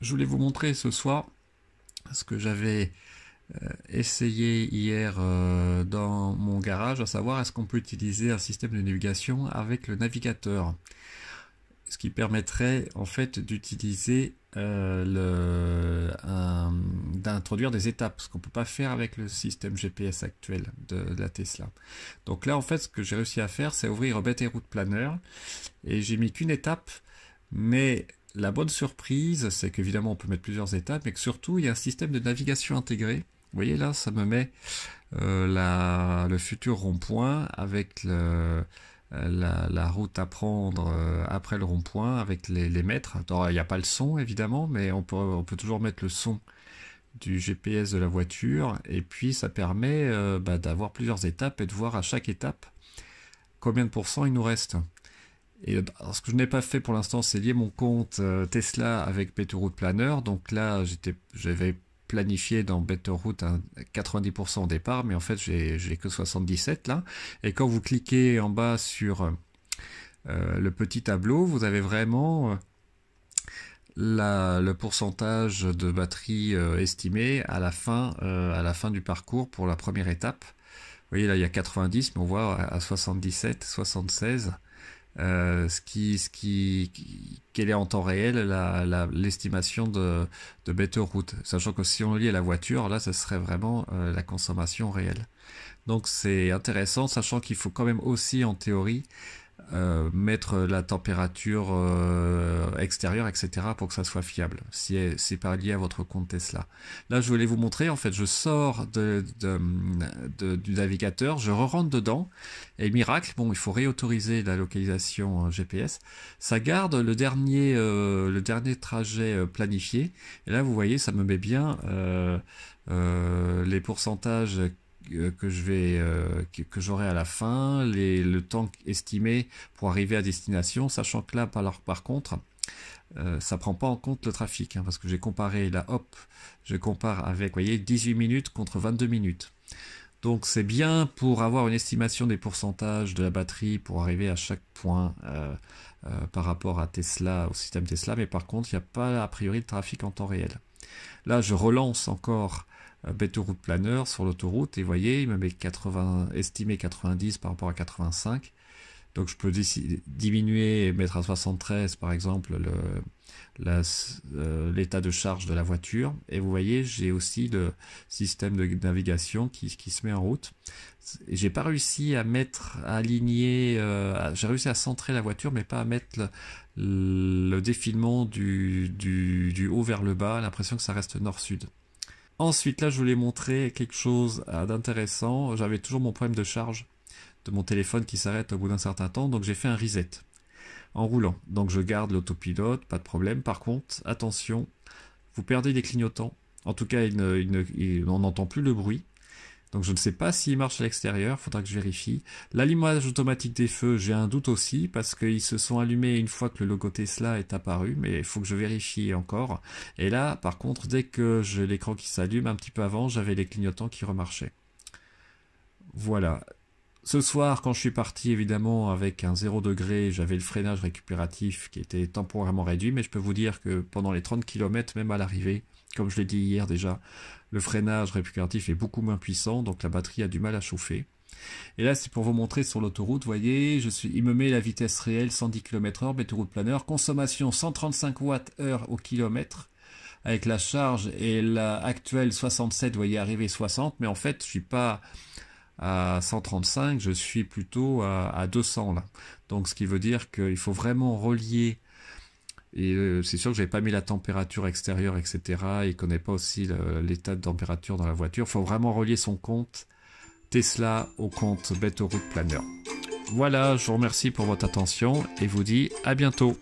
je voulais vous montrer ce soir ce que j'avais euh, essayé hier euh, dans mon garage, à savoir est-ce qu'on peut utiliser un système de navigation avec le navigateur. Ce qui permettrait en fait d'utiliser euh, le, d'introduire des étapes, ce qu'on ne peut pas faire avec le système GPS actuel de, la Tesla. Donc là en fait ce que j'ai réussi à faire c'est ouvrir Better Route Planner et j'ai mis qu'une étape mais la bonne surprise, c'est qu'évidemment, on peut mettre plusieurs étapes, mais que surtout, il y a un système de navigation intégré. Vous voyez là, ça me met euh, le futur rond-point avec euh, la, route à prendre euh, après le rond-point avec les, les mètres. Alors, il n'y a pas le son, évidemment, mais on peut, toujours mettre le son du GPS de la voiture. Et puis, ça permet bah, d'avoir plusieurs étapes et de voir à chaque étape combien de pourcents il nous reste ce que je n'ai pas fait pour l'instant, c'est lier mon compte euh, Tesla avec Route Planner. Donc là, j'avais planifié dans Better Route 90% au départ, mais en fait j'ai que 77 là. Et quand vous cliquez en bas sur euh, euh, le petit tableau, vous avez vraiment le pourcentage de batterie estimé à la, à la fin du parcours pour la première étape. Vous voyez là il y a 90, mais on voit à 77, 76. Euh, ce qui, ce qui, quelle est en temps réel l'estimation la, de, de Better Route. Sachant que si on liait la voiture, là, ce serait vraiment euh, la consommation réelle. Donc c'est intéressant, sachant qu'il faut quand même aussi, en théorie, euh, mettre la température euh, extérieure, etc., pour que ça soit fiable, si c'est pas lié à votre compte Tesla. Là, je voulais vous montrer, en fait, je sors de, du navigateur, je rentre dedans, et miracle, bon, il faut réautoriser la localisation euh, GPS, ça garde le dernier, le dernier trajet planifié, et là, vous voyez, ça me met bien les pourcentages euh, que je vais euh, que, j'aurai à la fin, le temps estimé pour arriver à destination, sachant que là par, contre, ça euh, ça prend pas en compte le trafic, hein, parce que j'ai comparé là, hop, je compare avec, voyez, 18 minutes contre 22 minutes. Donc c'est bien pour avoir une estimation des pourcentages de la batterie pour arriver à chaque point par rapport à Tesla, au système Tesla, mais par contre il n'y a pas a priori de trafic en temps réel. Là je relance encore route planeur sur l'autoroute et vous voyez, il me met 80, estimé 90 par rapport à 85. Donc je peux diminuer mettre à 73 par exemple euh, l'état de charge de la voiture. Et vous voyez, j'ai aussi le système de navigation qui, se met en route. J'ai pas réussi à mettre, aligner, euh, j'ai réussi à centrer la voiture, mais pas à mettre le, défilement du haut vers le bas, l'impression que ça reste nord-sud. Ensuite, là, je voulais montrer quelque chose euh, d'intéressant. J'avais toujours mon problème de charge de mon téléphone qui s'arrête au bout d'un certain temps, donc j'ai fait un reset en roulant. Donc je garde l'autopilote, pas de problème. Par contre, attention, vous perdez des clignotants. En tout cas, on n'entend plus le bruit. Donc je ne sais pas s'il marche à l'extérieur, faudra que je vérifie. L'allumage automatique des feux, j'ai un doute aussi, parce qu'ils se sont allumés une fois que le logo Tesla est apparu, mais il faut que je vérifie encore. Et là, par contre, dès que j'ai l'écran qui s'allume, un petit peu avant, j'avais les clignotants qui remarchaient. Voilà. Ce soir, quand je suis parti, évidemment, avec un 0 degré, j'avais le freinage récupératif qui était temporairement réduit, mais je peux vous dire que pendant les 30 km, même à l'arrivée, comme je l'ai dit hier déjà, le freinage réplicatif est beaucoup moins puissant, donc la batterie a du mal à chauffer. Et là, c'est pour vous montrer sur l'autoroute, voyez, il me met la vitesse réelle 110 km heure, route planeur, consommation 135 watts heure au kilomètre, avec la charge et la actuelle 67, vous voyez, arriver 60, mais en fait, je suis pas à 135, je suis plutôt à, à 200 là. Donc, ce qui veut dire qu'il faut vraiment relier et euh, c'est sûr que je n'ai pas mis la température extérieure, etc. Il connaît pas aussi l'état de température dans la voiture. il Faut vraiment relier son compte Tesla au compte Bête Planner. Voilà, je vous remercie pour votre attention et vous dis à bientôt.